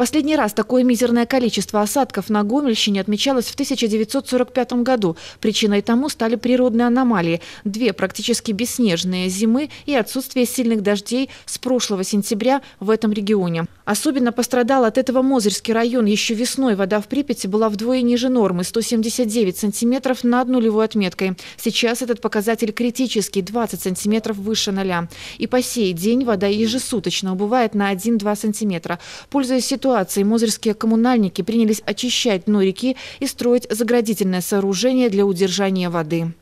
Последний раз такое мизерное количество осадков на Гомельщине отмечалось в 1945 году. Причиной тому стали природные аномалии. Две практически бесснежные зимы и отсутствие сильных дождей с прошлого сентября в этом регионе. Особенно пострадал от этого Мозырский район. Еще весной вода в Припяти была вдвое ниже нормы – 179 сантиметров над нулевой отметкой. Сейчас этот показатель критический – 20 сантиметров выше нуля. И по сей день вода ежесуточно убывает на 1-2 сантиметра. Пользуясь ситуацией, мозырские коммунальники принялись очищать дно реки и строить заградительное сооружение для удержания воды.